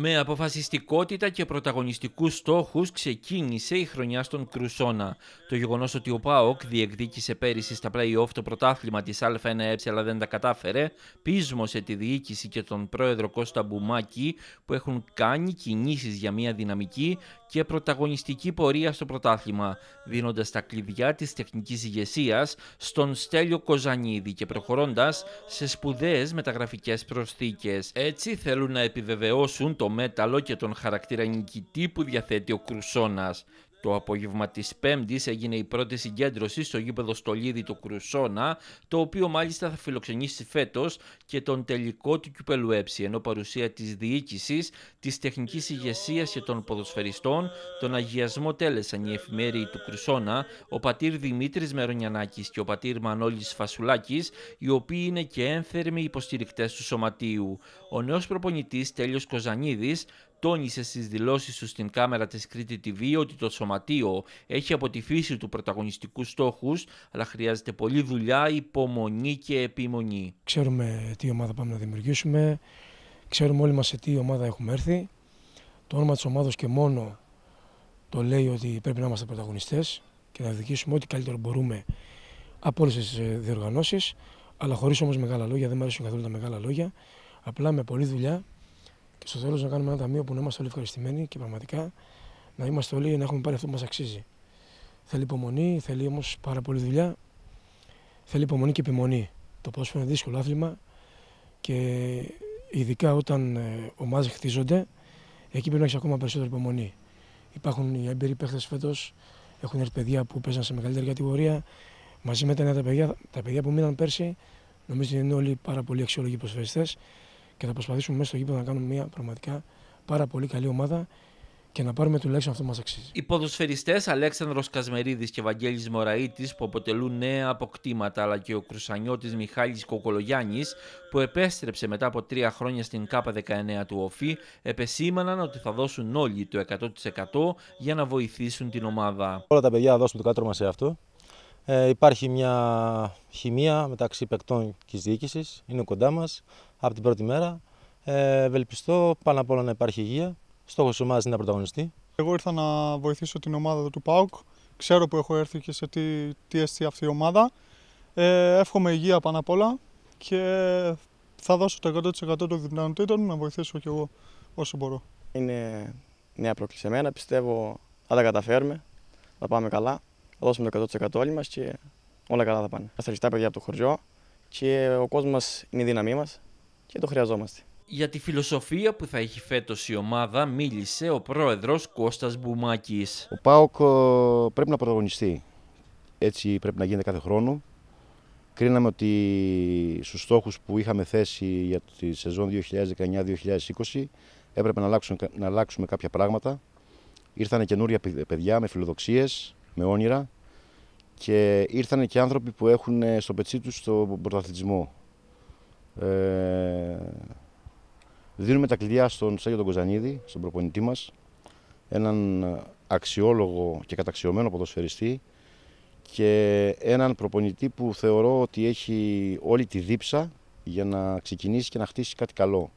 Με αποφασιστικότητα και πρωταγωνιστικούς στόχους ξεκίνησε η χρονιά στον Κρουσόνα. Το γεγονός ότι ο ΠΑΟΚ διεκδίκησε πέρυσι στα play-off το πρωτάθλημα της α ε, αλλα δεν τα κατάφερε, πείσμωσε τη διοίκηση και τον πρόεδρο Κώστα Μπουμάκη που έχουν κάνει κινήσεις για μια δυναμική και πρωταγωνιστική πορεία στο πρωτάθλημα, δίνοντας τα κλειδιά της τεχνικής ηγεσίας στον Στέλιο Κοζανίδη και προχωρώντας σε σπουδαίες μεταγραφικές προσθήκες. Έτσι θέλουν να επιβεβαιώσουν το το μέταλλο και τον χαρακτήρα νικητή που διαθέτει ο Κρουσόνας το απόγευμα της Πέμπτης έγινε η πρώτη συγκέντρωση στο γήπεδο Στολίδη του Κρουσόνα, το οποίο μάλιστα θα φιλοξενήσει φέτος και τον τελικό του κυπέλου ενώ παρουσία της διοίκησης, της τεχνικής ηγεσίας και των ποδοσφαιριστών, τον αγιασμό τέλεσαν οι εφημέριοι του Κρουσόνα, ο πατήρ Δημήτρης Μερονιανάκης και ο πατήρ Μανώλης Φασουλάκης, οι οποίοι είναι και ένθερμοι υποστηρικτές του Σωματείου. Ο νέος προπονητής Τέλειος Κοζανίδης τόνισε στις δηλώσεις του στην κάμερα της Κρήτη TV ότι το σωματείο έχει από τη φύση του πρωταγωνιστικούς στόχους, αλλά χρειάζεται πολλή δουλειά, υπομονή και επιμονή. Ξέρουμε τι ομάδα πάμε να δημιουργήσουμε, ξέρουμε όλοι μας σε τι ομάδα έχουμε έρθει. Το όνομα της ομάδος και μόνο το λέει ότι πρέπει να είμαστε πρωταγωνιστές και να διοικήσουμε ό,τι καλύτερο μπορούμε από όλες τις ε, διοργανώσεις. Αλλά χωρίς όμως μεγάλα λόγια, δεν μου αρέσουν καθόλου τα μεγάλα λόγια. Απλά με πολλή δουλειά, και στο τέλος να κάνουμε ένα ταμείο που να είμαστε όλοι ευχαριστημένοι και πραγματικά να είμαστε όλοι να έχουμε πάρει αυτό που μας αξίζει. Θέλει υπομονή, θέλει όμως πάρα πολύ δουλειά. Θέλει υπομονή και επιμονή. Το πώ είναι δύσκολο άθλημα και ειδικά όταν ε, ομάδες χτίζονται, εκεί πρέπει να έχεις ακόμα περισσότερη υπομονή. Υπάρχουν οι έμπειροι παίχτες φέτος, έχουν έρθει παιδιά που παίζαν σε μεγαλύτερη κατηγορία. Μαζί με τα νέα τα παιδιά, τα παιδιά που μείναν πέρσι, νομίζω ότι είναι όλοι πάρα πολύ αξιόλογοι προσφερειστέ και θα προσπαθήσουμε μέσα στο γήπεδο να κάνουμε μια πραγματικά πάρα πολύ καλή ομάδα και να πάρουμε τουλάχιστον αυτό που μας αξίζει. Οι ποδοσφαιριστές Αλέξανδρος Κασμερίδης και Βαγγέλης Μωραήτης που αποτελούν νέα αποκτήματα, αλλά και ο κρουσανιώτης Μιχάλης Κοκολογιάννης που επέστρεψε μετά από τρία χρόνια στην ΚΑΠΑ 19 του ΟΦΗ, επεσήμαναν ότι θα δώσουν όλοι το 100% για να βοηθήσουν την ομάδα. Όλα τα παιδιά θα δώσουν το κάτω μας σε αυτό ε, υπάρχει μια χημεία μεταξύ παικτών και διοίκησης, είναι κοντά μας από την πρώτη μέρα. Ε, ευελπιστώ πάνω απ' όλα να υπάρχει υγεία. Στόχος τη ομάδα είναι να πρωταγωνιστεί. Εγώ ήρθα να βοηθήσω την ομάδα του ΠΑΟΚ. Ξέρω που έχω έρθει και σε τι, τι έστει αυτή η ομάδα. Ε, εύχομαι υγεία πάνω απ' όλα και θα δώσω το 100% των δυνατοτήτων να βοηθήσω κι εγώ όσο μπορώ. Είναι νέα πρόκληση εμένα. Πιστεύω θα τα καταφέρουμε, θα πάμε καλά θα δώσουμε το 100% όλοι μας και όλα καλά θα πάνε. τα σταριστά παιδιά από το χωριό και ο κόσμος είναι η δύναμή μας και το χρειαζόμαστε. Για τη φιλοσοφία που θα έχει φέτος η ομάδα μίλησε ο πρόεδρος Κώστας Μπουμάκης. Ο ΠΑΟΚ ε, πρέπει να πρωταγωνιστεί. Έτσι πρέπει να γίνεται κάθε χρόνο. Κρίναμε ότι στους στόχους που είχαμε θέσει για τη σεζόν 2019-2020 έπρεπε να αλλάξουμε, να αλλάξουμε κάποια πράγματα. Ήρθανε καινούρια παιδιά με φιλοδοξίες, με όνειρα και ήρθαν και άνθρωποι που έχουν ε, στο πετσί τους τον πρωταθλητισμό. Ε, δίνουμε τα κλειδιά στον Σάγιο τον Κοζανίδη, στον προπονητή μας, έναν αξιόλογο και καταξιωμένο ποδοσφαιριστή και έναν προπονητή που θεωρώ ότι έχει όλη τη δίψα για να ξεκινήσει και να χτίσει κάτι καλό.